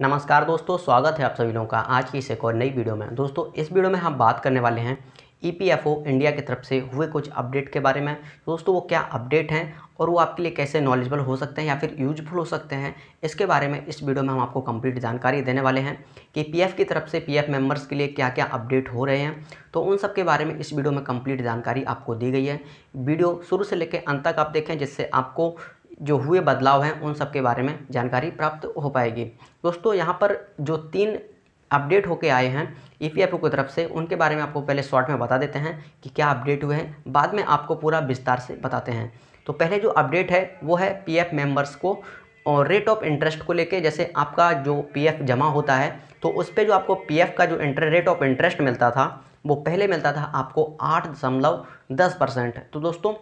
नमस्कार दोस्तों स्वागत है आप सभी लोगों का आज की इस एक और नई वीडियो में दोस्तों इस वीडियो में हम बात करने वाले हैं ईपीएफओ e इंडिया की तरफ से हुए कुछ अपडेट के बारे में दोस्तों वो क्या अपडेट हैं और वो आपके लिए कैसे नॉलेजबल हो सकते हैं या फिर यूजफुल हो सकते हैं इसके बारे में इस वीडियो में हम आपको कंप्लीट जानकारी देने वाले हैं कि पीएफ की तरफ से पीएफ मेंबर्स के लिए क्या क्या अपडेट हो रहे हैं तो उन सब के बारे में इस वीडियो में कंप्लीट जानकारी आपको दी गई है वीडियो शुरू से लेकर अंत तक आप देखें जिससे आपको जो हुए बदलाव हैं उन सब के बारे में जानकारी प्राप्त हो पाएगी दोस्तों यहाँ पर जो तीन अपडेट होके आए हैं ई पी की तरफ से उनके बारे में आपको पहले शॉर्ट में बता देते हैं कि क्या अपडेट हुए हैं बाद में आपको पूरा विस्तार से बताते हैं तो पहले जो अपडेट है वो है पीएफ मेंबर्स को और रेट ऑफ इंटरेस्ट को लेके जैसे आपका जो पीएफ जमा होता है तो उस पर जो आपको पी का जो इंटर रेट ऑफ इंटरेस्ट मिलता था वो पहले मिलता था आपको आठ दशमलव दस परसेंट तो दोस्तों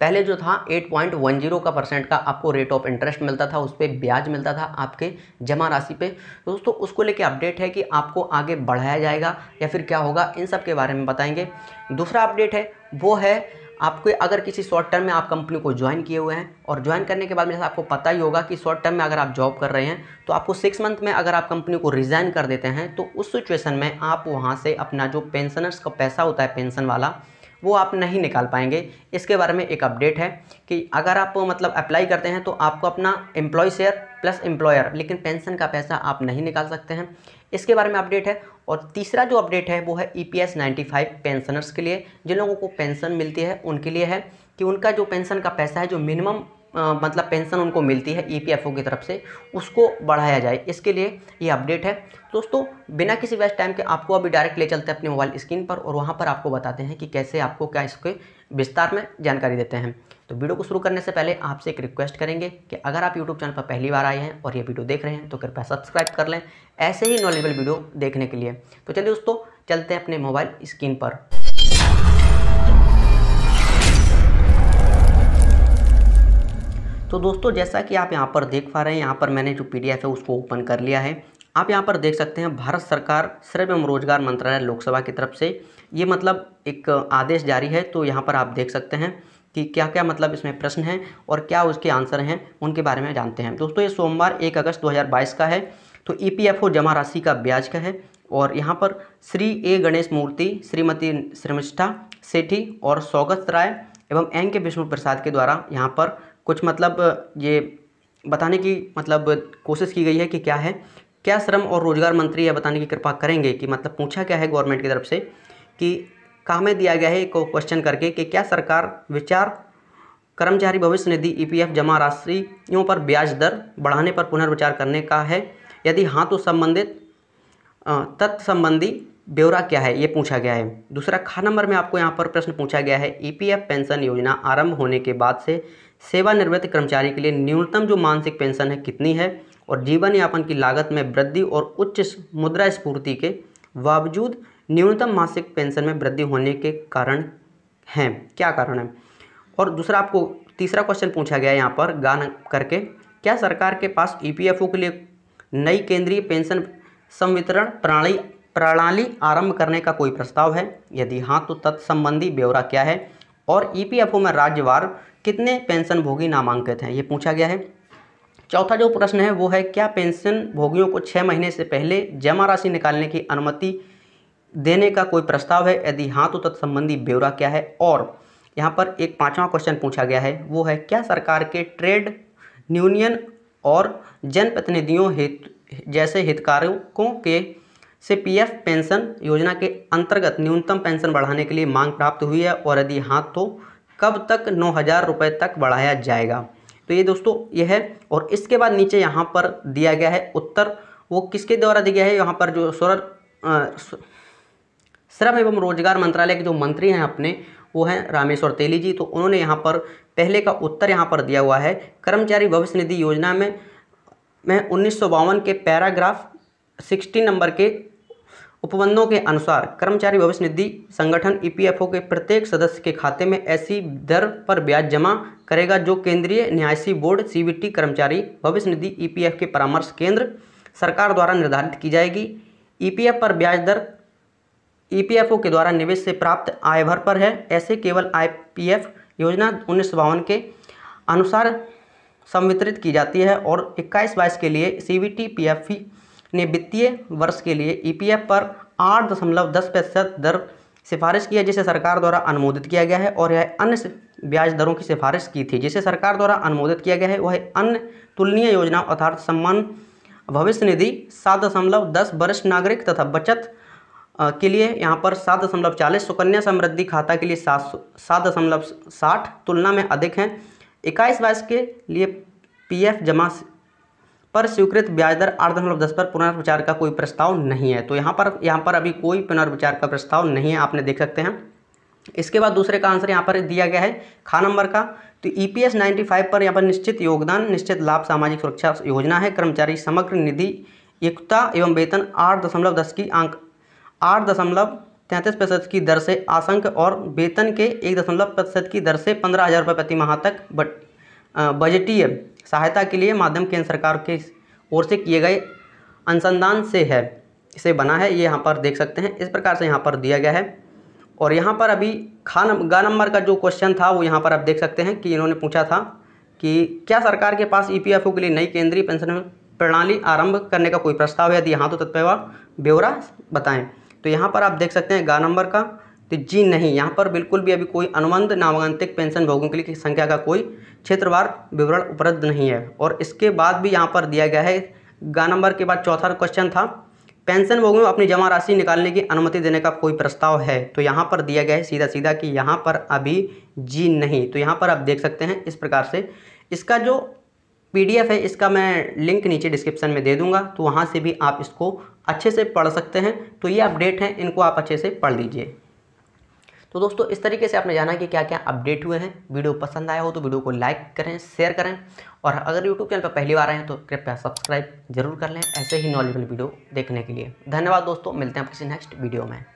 पहले जो था 8.10 का परसेंट का आपको रेट ऑफ इंटरेस्ट मिलता था उस पर ब्याज मिलता था आपके जमा राशि पे तो दोस्तों उसको लेके अपडेट है कि आपको आगे बढ़ाया जाएगा या फिर क्या होगा इन सब के बारे में बताएंगे दूसरा अपडेट है वो है आपके अगर किसी शॉर्ट टर्म में आप कंपनी को ज्वाइन किए हुए हैं और ज्वाइन करने के बाद मेरे आपको पता ही होगा कि शॉर्ट टर्म में अगर आप जॉब कर रहे हैं तो आपको सिक्स मंथ में अगर आप कंपनी को रिज़ाइन कर देते हैं तो उस सिचुएशन में आप वहाँ से अपना जो पेंशनर्स का पैसा होता है पेंशन वाला वो आप नहीं निकाल पाएंगे इसके बारे में एक अपडेट है कि अगर आप मतलब अप्लाई करते हैं तो आपको अपना एम्प्लॉय शेयर प्लस एम्प्लॉयर लेकिन पेंशन का पैसा आप नहीं निकाल सकते हैं इसके बारे में अपडेट है और तीसरा जो अपडेट है वो है ई पी पेंशनर्स के लिए जिन लोगों को पेंशन मिलती है उनके लिए है कि उनका जो पेंशन का पैसा है जो मिनिमम मतलब पेंशन उनको मिलती है ईपीएफओ e की तरफ से उसको बढ़ाया जाए इसके लिए ये अपडेट है दोस्तों बिना किसी वेस्ट टाइम के आपको अभी डायरेक्ट ले चलते हैं अपने मोबाइल स्क्रीन पर और वहाँ पर आपको बताते हैं कि कैसे आपको क्या इसके विस्तार में जानकारी देते हैं तो वीडियो को शुरू करने से पहले आपसे एक रिक्वेस्ट करेंगे कि अगर आप यूट्यूब चैनल पर पहली बार आए हैं और ये वीडियो देख रहे हैं तो कृपया सब्सक्राइब कर लें ऐसे ही नॉलेजबल वीडियो देखने के लिए तो चलिए दोस्तों चलते हैं अपने मोबाइल स्क्रीन पर तो दोस्तों जैसा कि आप यहाँ पर देख पा रहे हैं यहाँ पर मैंने जो पी है उसको ओपन कर लिया है आप यहाँ पर देख सकते हैं भारत सरकार श्रम एवं रोजगार मंत्रालय लोकसभा की तरफ से ये मतलब एक आदेश जारी है तो यहाँ पर आप देख सकते हैं कि क्या क्या मतलब इसमें प्रश्न हैं और क्या उसके आंसर हैं उनके बारे में जानते हैं दोस्तों ये सोमवार एक अगस्त 2022 का है तो ई e जमा राशि का ब्याज का है और यहाँ पर श्री ए गणेश मूर्ति श्रीमती श्रमिष्ठा सेठी और सौगत राय एवं एन के विष्णु प्रसाद के द्वारा यहाँ पर कुछ मतलब ये बताने की मतलब कोशिश की गई है कि क्या है क्या श्रम और रोजगार मंत्री यह बताने की कृपा करेंगे कि मतलब पूछा क्या है गवर्नमेंट की तरफ से कि कहाँ में दिया गया है एक क्वेश्चन करके कि क्या सरकार विचार कर्मचारी भविष्य निधि ईपीएफ e जमा राशियों पर ब्याज दर बढ़ाने पर पुनर्विचार करने का है यदि हाँ तो संबंधित तत्व संबंधी ब्यौरा क्या है ये पूछा गया है दूसरा खा नंबर में आपको यहाँ पर प्रश्न पूछा गया है ईपीएफ e पेंशन योजना आरंभ होने के बाद से सेवानिवृत्त कर्मचारी के लिए न्यूनतम जो मानसिक पेंशन है कितनी है और जीवन यापन की लागत में वृद्धि और उच्च मुद्रास्फूर्ति के बावजूद न्यूनतम मासिक पेंशन में वृद्धि होने के कारण हैं क्या कारण है और दूसरा आपको तीसरा क्वेश्चन पूछा गया यहाँ पर गान करके क्या सरकार के पास ई e के लिए नई केंद्रीय पेंशन संवितरण प्रणाली प्रणाली आरंभ करने का कोई प्रस्ताव है यदि हाँ तो तत्संबंधी ब्यौरा क्या है और ई e में राज्यवार कितने पेंशन भोगी नामांकित हैं ये पूछा गया है चौथा जो प्रश्न है वो है क्या पेंशन भोगियों को छः महीने से पहले जमा राशि निकालने की अनुमति देने का कोई प्रस्ताव है यदि हाँ तो तत्संबंधी ब्यौरा क्या है और यहाँ पर एक पाँचवा क्वेश्चन पूछा गया है वो है क्या सरकार के ट्रेड यूनियन और जनप्रतिनिधियों हित जैसे हितकारकों के से पीएफ पेंशन योजना के अंतर्गत न्यूनतम पेंशन बढ़ाने के लिए मांग प्राप्त हुई है और यदि हाँ तो कब तक नौ हज़ार रुपये तक बढ़ाया जाएगा तो ये दोस्तों ये है और इसके बाद नीचे यहाँ पर दिया गया है उत्तर वो किसके द्वारा दिया गया है यहाँ पर जो स्वर श्रम एवं रोजगार मंत्रालय के जो मंत्री हैं अपने वो हैं रामेश्वर तेली जी तो उन्होंने यहाँ पर पहले का उत्तर यहाँ पर दिया हुआ है कर्मचारी भविष्य निधि योजना में मैं उन्नीस के पैराग्राफ 16 नंबर के उपबंधों के अनुसार कर्मचारी भविष्य निधि संगठन ईपीएफओ e के प्रत्येक सदस्य के खाते में ऐसी दर पर ब्याज जमा करेगा जो केंद्रीय न्यायसी बोर्ड सीबीटी कर्मचारी भविष्य निधि ईपीएफ e के परामर्श केंद्र सरकार द्वारा निर्धारित की जाएगी ईपीएफ e पर ब्याज दर ईपीएफओ के द्वारा निवेश से प्राप्त आय भर पर है ऐसे केवल आई योजना उन्नीस के अनुसार संवितरित की जाती है और इक्कीस बाईस के लिए सी बी ने वित्तीय वर्ष के लिए ईपीएफ e पर आठ दशमलव दस प्रतिशत दर सिफारिश की है जिसे सरकार द्वारा अनुमोदित किया गया है और यह अन्य ब्याज दरों की सिफारिश की थी जिसे सरकार द्वारा अनुमोदित किया गया है वह अन्य तुलनीय योजना अर्थात सम्मान भविष्य निधि सात दशमलव दस वरिष्ठ नागरिक तथा बचत के लिए यहाँ पर सात दशमलव चालीस सुकन्या समृद्धि खाता के लिए सात सात दशमलव साठ तुलना में अधिक हैं इक्कीस वर्ष के लिए पीएफ जमा पर स्वीकृत ब्याज दर आठ दशमलव दस पर पुनर्विचार का कोई प्रस्ताव नहीं है तो यहाँ पर यहाँ पर अभी कोई पुनर्विचार का प्रस्ताव नहीं है आपने देख सकते हैं इसके बाद दूसरे का आंसर यहाँ पर दिया गया है खा नंबर का तो ई e पी पर यहाँ पर निश्चित योगदान निश्चित लाभ सामाजिक सुरक्षा योजना है कर्मचारी समग्र निधि एकता एवं वेतन आठ दशमलव दस की आंक आठ दशमलव तैंतीस प्रतिशत की दर से आशंक और वेतन के एक दशमलव प्रतिशत की दर से पंद्रह हज़ार रुपये प्रति माह तक बजटीय सहायता के लिए माध्यम केंद्र सरकार की के ओर से किए गए अनुसंधान से है इसे बना है ये यहाँ पर देख सकते हैं इस प्रकार से यहाँ पर दिया गया है और यहाँ पर अभी खा गा नंबर का जो क्वेश्चन था वो यहाँ पर आप देख सकते हैं कि इन्होंने पूछा था कि क्या सरकार के पास ई e के लिए नई केंद्रीय पेंशन प्रणाली आरंभ करने का कोई प्रस्ताव है यदि यहाँ तो तत्पर ब्यौरा बताएं तो यहाँ पर आप देख सकते हैं गा नंबर का तो जी नहीं यहाँ पर बिल्कुल भी अभी कोई अनुबंध नामांतिक पेंशन भोगों के लिए संख्या का कोई क्षेत्रवार विवरण उपलब्ध नहीं है और इसके बाद भी यहाँ पर दिया गया है गा नंबर के बाद चौथा क्वेश्चन था पेंशन भोगों में अपनी जमा राशि निकालने की अनुमति देने का कोई प्रस्ताव है तो यहाँ पर दिया गया है सीधा सीधा कि यहाँ पर अभी जी नहीं तो यहाँ पर आप देख सकते हैं इस प्रकार से इसका जो पी है इसका मैं लिंक नीचे डिस्क्रिप्शन में दे दूंगा तो वहाँ से भी आप इसको अच्छे से पढ़ सकते हैं तो ये अपडेट हैं इनको आप अच्छे से पढ़ लीजिए तो दोस्तों इस तरीके से आपने जाना कि क्या क्या अपडेट हुए हैं वीडियो पसंद आया हो तो वीडियो को लाइक करें शेयर करें और अगर यूट्यूब चैनल पर पहली बार आए हैं तो कृपया सब्सक्राइब जरूर कर लें ऐसे ही नॉलेजल वीडियो देखने के लिए धन्यवाद दोस्तों मिलते हैं आप किसी नेक्स्ट वीडियो में